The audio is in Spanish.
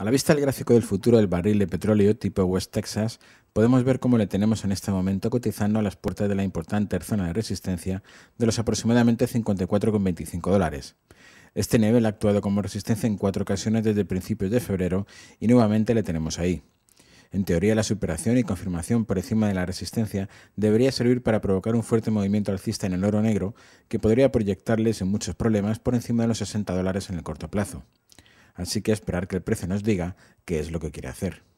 A la vista del gráfico del futuro del barril de petróleo tipo West Texas, podemos ver cómo le tenemos en este momento cotizando a las puertas de la importante zona de resistencia de los aproximadamente 54,25 dólares. Este nivel ha actuado como resistencia en cuatro ocasiones desde principios de febrero y nuevamente le tenemos ahí. En teoría, la superación y confirmación por encima de la resistencia debería servir para provocar un fuerte movimiento alcista en el oro negro que podría proyectarles en muchos problemas por encima de los 60 dólares en el corto plazo así que esperar que el precio nos diga qué es lo que quiere hacer.